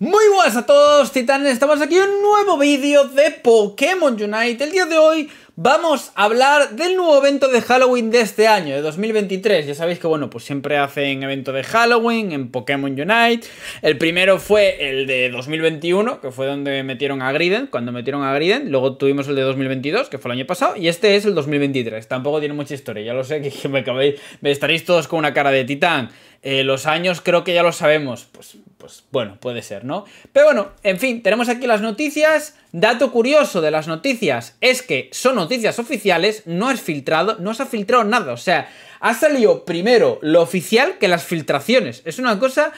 Muy buenas a todos, titanes, estamos aquí en un nuevo vídeo de Pokémon Unite. El día de hoy vamos a hablar del nuevo evento de Halloween de este año, de 2023. Ya sabéis que, bueno, pues siempre hacen evento de Halloween en Pokémon Unite. El primero fue el de 2021, que fue donde metieron a Griden, cuando metieron a Griden. Luego tuvimos el de 2022, que fue el año pasado. Y este es el 2023. Tampoco tiene mucha historia, ya lo sé, que me, acabéis, me estaréis todos con una cara de titán. Eh, los años creo que ya lo sabemos. Pues, pues bueno, puede ser, ¿no? Pero bueno, en fin, tenemos aquí las noticias. Dato curioso de las noticias es que son noticias oficiales no has filtrado, no se ha filtrado nada. O sea, ha salido primero lo oficial que las filtraciones. Es una cosa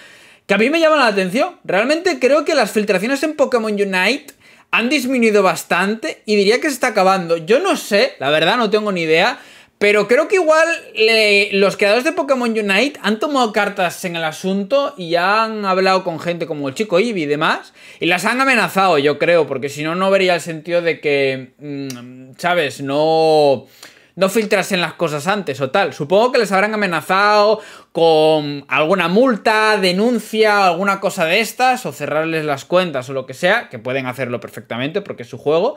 que a mí me llama la atención. Realmente creo que las filtraciones en Pokémon Unite han disminuido bastante y diría que se está acabando. Yo no sé, la verdad no tengo ni idea pero creo que igual los creadores de Pokémon Unite han tomado cartas en el asunto y han hablado con gente como el chico Eevee y demás. Y las han amenazado, yo creo, porque si no, no vería el sentido de que, mm, ¿sabes? No no filtrasen las cosas antes o tal. Supongo que les habrán amenazado con alguna multa, denuncia, alguna cosa de estas, o cerrarles las cuentas o lo que sea, que pueden hacerlo perfectamente porque es su juego.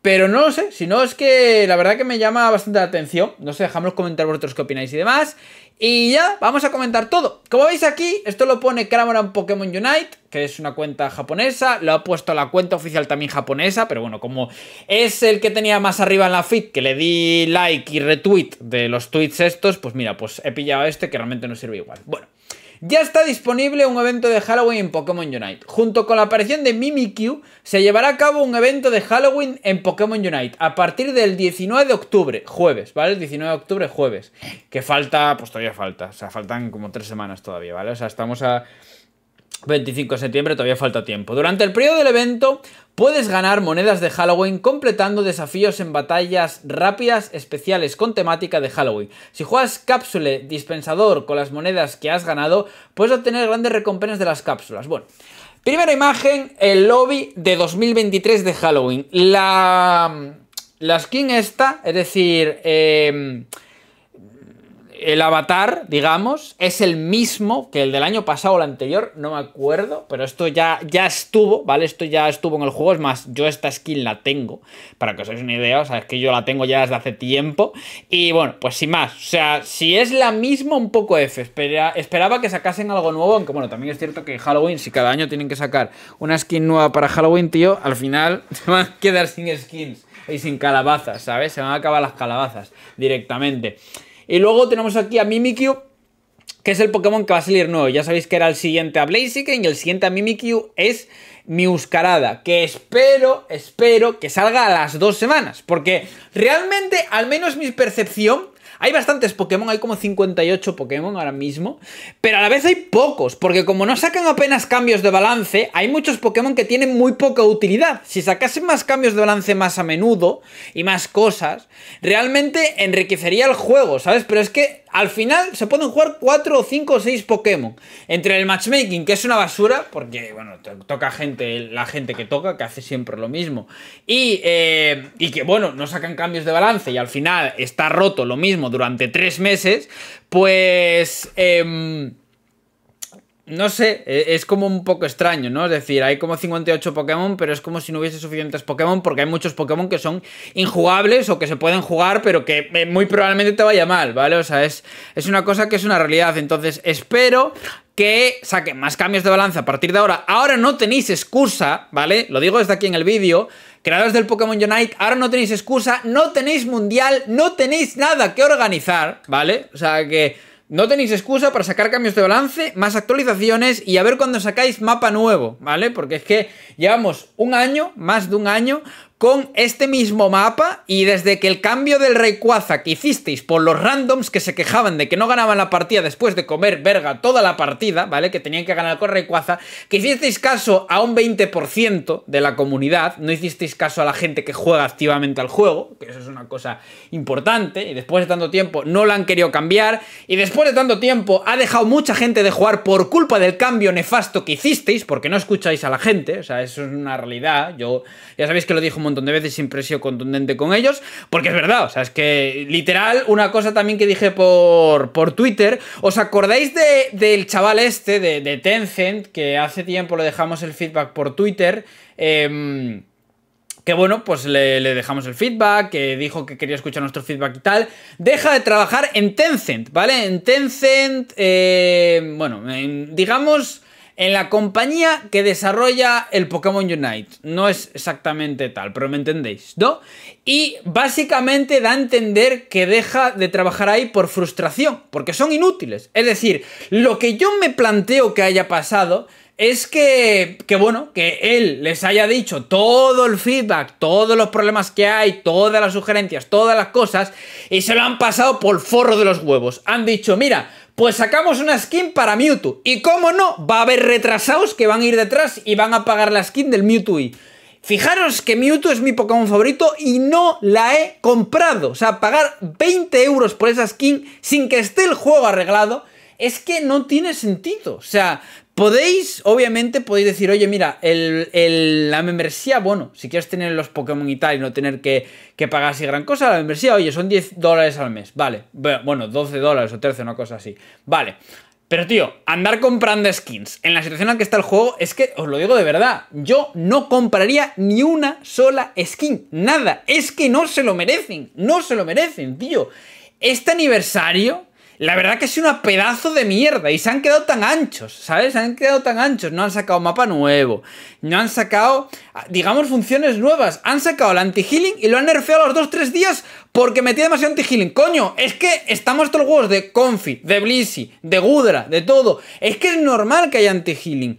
Pero no lo sé, si no es que la verdad que me llama bastante la atención. No sé, dejadme comentar vosotros qué opináis y demás. Y ya, vamos a comentar todo. Como veis aquí, esto lo pone Cramoran Pokémon Unite, que es una cuenta japonesa. Lo ha puesto la cuenta oficial también japonesa, pero bueno, como es el que tenía más arriba en la feed, que le di like y retweet de los tweets estos, pues mira, pues he pillado este que realmente no sirve igual. Bueno. Ya está disponible un evento de Halloween en Pokémon Unite. Junto con la aparición de Mimikyu, se llevará a cabo un evento de Halloween en Pokémon Unite a partir del 19 de octubre, jueves, ¿vale? El 19 de octubre, jueves. Que falta, pues todavía falta. O sea, faltan como tres semanas todavía, ¿vale? O sea, estamos a... 25 de septiembre todavía falta tiempo. Durante el periodo del evento Puedes ganar monedas de Halloween completando desafíos en batallas rápidas especiales con temática de Halloween. Si juegas cápsule dispensador con las monedas que has ganado, puedes obtener grandes recompensas de las cápsulas. Bueno, primera imagen, el lobby de 2023 de Halloween. La, la skin esta, es decir... Eh, el avatar, digamos, es el mismo que el del año pasado o el anterior, no me acuerdo, pero esto ya, ya estuvo, ¿vale? Esto ya estuvo en el juego, es más, yo esta skin la tengo, para que os hagáis una idea, o sea, es que yo la tengo ya desde hace tiempo, y bueno, pues sin más, o sea, si es la misma, un poco F, esperaba que sacasen algo nuevo, aunque bueno, también es cierto que Halloween, si cada año tienen que sacar una skin nueva para Halloween, tío, al final se van a quedar sin skins y sin calabazas, ¿sabes? Se van a acabar las calabazas directamente. Y luego tenemos aquí a Mimikyu, que es el Pokémon que va a salir nuevo. Ya sabéis que era el siguiente a Blaziken y el siguiente a Mimikyu es Miuscarada, que espero, espero que salga a las dos semanas, porque realmente, al menos mi percepción, hay bastantes Pokémon, hay como 58 Pokémon ahora mismo, pero a la vez hay pocos, porque como no sacan apenas cambios de balance, hay muchos Pokémon que tienen muy poca utilidad. Si sacasen más cambios de balance más a menudo y más cosas, realmente enriquecería el juego, ¿sabes? Pero es que al final se pueden jugar 4 o 5 o 6 Pokémon. Entre el matchmaking, que es una basura, porque, bueno, toca gente, la gente que toca, que hace siempre lo mismo. Y, eh, y que, bueno, no sacan cambios de balance y al final está roto lo mismo durante tres meses, pues... Em, no sé, e, es como un poco extraño, ¿no? Es decir, hay como 58 Pokémon, pero es como si no hubiese suficientes Pokémon, porque hay muchos Pokémon que son injugables o que se pueden jugar, pero que eh, muy probablemente te vaya mal, ¿vale? O sea, es, es una cosa que es una realidad. Entonces, espero que saquen más cambios de balance a partir de ahora. Ahora no tenéis excusa, ¿vale? Lo digo desde aquí en el vídeo. Creadores del Pokémon Unite, ahora no tenéis excusa, no tenéis mundial, no tenéis nada que organizar, ¿vale? O sea que no tenéis excusa para sacar cambios de balance, más actualizaciones y a ver cuando sacáis mapa nuevo, ¿vale? Porque es que llevamos un año, más de un año, con este mismo mapa y desde que el cambio del Quaza que hicisteis por los randoms que se quejaban de que no ganaban la partida después de comer verga toda la partida, ¿vale? Que tenían que ganar con Rayquaza, que hicisteis caso a un 20% de la comunidad, no hicisteis caso a la gente que juega activamente al juego, que eso es una cosa importante, y después de tanto tiempo no la han querido cambiar, y después de tanto tiempo ha dejado mucha gente de jugar por culpa del cambio nefasto que hicisteis, porque no escucháis a la gente, o sea, eso es una realidad, yo ya sabéis que lo dijo montón de veces siempre he contundente con ellos, porque es verdad, o sea, es que literal, una cosa también que dije por, por Twitter, ¿os acordáis del chaval este, de, Tencent, que hace tiempo le dejamos el feedback por Twitter? Eh, que bueno, pues le, dejamos el feedback, que dijo que quería escuchar nuestro feedback y tal, deja de trabajar en Tencent, ¿vale? En Tencent, eh, bueno, digamos en la compañía que desarrolla el Pokémon Unite. No es exactamente tal, pero me entendéis, ¿no? Y básicamente da a entender que deja de trabajar ahí por frustración, porque son inútiles. Es decir, lo que yo me planteo que haya pasado es que, que, bueno, que él les haya dicho todo el feedback, todos los problemas que hay, todas las sugerencias, todas las cosas, y se lo han pasado por forro de los huevos. Han dicho, mira, pues sacamos una skin para Mewtwo. Y cómo no, va a haber retrasados que van a ir detrás y van a pagar la skin del Mewtwo. Y. Fijaros que Mewtwo es mi Pokémon favorito y no la he comprado. O sea, pagar 20 euros por esa skin sin que esté el juego arreglado es que no tiene sentido. O sea, Podéis, obviamente, podéis decir, oye, mira, la membresía, bueno, si quieres tener los Pokémon y tal y no tener que, que pagar así gran cosa, la membresía, oye, son 10 dólares al mes, vale. Bueno, 12 dólares o 13, una cosa así. Vale. Pero tío, andar comprando skins en la situación en la que está el juego es que, os lo digo de verdad, yo no compraría ni una sola skin, nada, es que no se lo merecen, no se lo merecen, tío. Este aniversario, la verdad que es una pedazo de mierda. Y se han quedado tan anchos, ¿sabes? Se han quedado tan anchos. No han sacado mapa nuevo. No han sacado, ah, digamos, funciones nuevas. Han sacado el anti-healing y lo han nerfeado a los 2-3 días porque metía demasiado anti-healing. Coño, es que estamos todos los juegos de Confi, de Blissey, de Gudra, de todo. Es que es normal que haya anti-healing.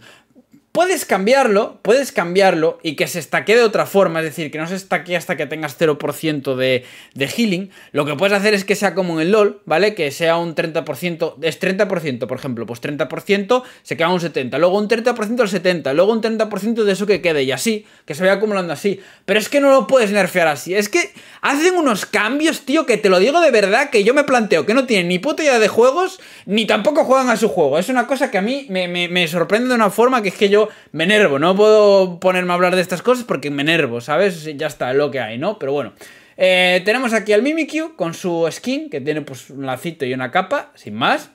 Puedes cambiarlo, puedes cambiarlo y que se estaque de otra forma, es decir, que no se estaque hasta que tengas 0% de, de, healing. Lo que puedes hacer es que sea como en el LOL, ¿vale? Que sea un 30%, es 30%, por ejemplo, pues 30% se queda un 70%, luego un 30% al 70%, luego un 30% de eso que quede y así, que se vaya acumulando así. Pero es que no lo puedes nerfear así, es que hacen unos cambios, tío, que te lo digo de verdad, que yo me planteo que no tienen ni puta idea de juegos, ni tampoco juegan a su juego. Es una cosa que a mí me sorprende de una forma que es que yo me enervo, no puedo ponerme a hablar de estas cosas porque me nervo, ¿sabes? Ya está, lo que hay, ¿no? Pero bueno. Eh, tenemos aquí al Mimikyu con su skin, que tiene pues un lacito y una capa, sin más.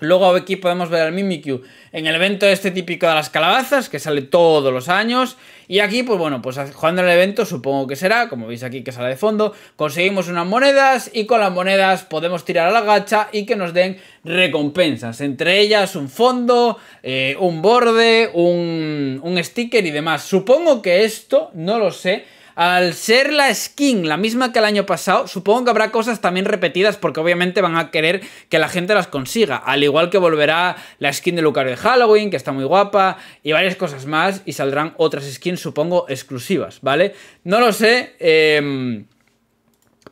Luego aquí podemos ver al Mimikyu en el evento este típico de las calabazas, que sale todos los años. Y aquí, pues bueno, pues jugando el evento, supongo que será, como veis aquí que sale de fondo, conseguimos unas monedas y con las monedas podemos tirar a la gacha y que nos den recompensas. Entre ellas un fondo, eh, un borde, un, un sticker y demás. Supongo que esto, no lo sé, al ser la skin la misma que el año pasado, supongo que habrá cosas también repetidas porque obviamente van a querer que la gente las consiga. Al igual que volverá la skin de Lucario de Halloween, que está muy guapa, y varias cosas más, y saldrán otras skins, supongo, exclusivas, ¿vale? No lo sé, em,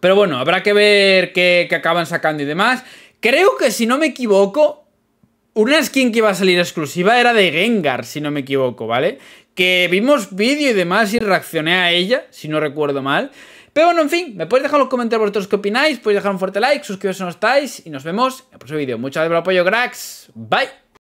pero bueno, habrá que ver qué, qué acaban sacando y demás. Creo que si no me equivoco, una skin que iba a salir exclusiva era de Gengar, si no me equivoco, ¿vale? que vimos vídeo y demás y reaccioné a ella, si no recuerdo mal. Pero bueno, en fin, me podéis dejar en los comentarios vosotros qué opináis, podéis dejar un fuerte like, suscribiros si no estáis y nos vemos en el próximo vídeo. Muchas gracias por el apoyo, cracks. Bye.